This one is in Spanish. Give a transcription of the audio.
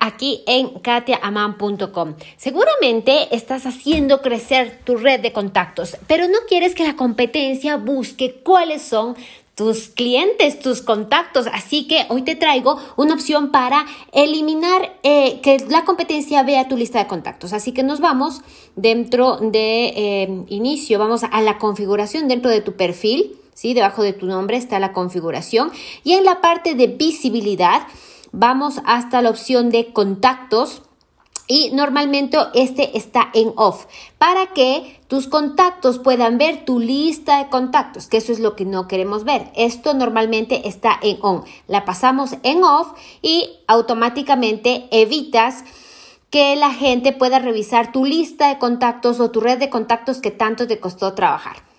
aquí en katiaaman.com. Seguramente estás haciendo crecer tu red de contactos, pero no quieres que la competencia busque cuáles son tus clientes, tus contactos. Así que hoy te traigo una opción para eliminar eh, que la competencia vea tu lista de contactos. Así que nos vamos dentro de eh, inicio, vamos a la configuración dentro de tu perfil. ¿sí? Debajo de tu nombre está la configuración. Y en la parte de visibilidad vamos hasta la opción de contactos y normalmente este está en off para que tus contactos puedan ver tu lista de contactos, que eso es lo que no queremos ver. Esto normalmente está en on. La pasamos en off y automáticamente evitas que la gente pueda revisar tu lista de contactos o tu red de contactos que tanto te costó trabajar.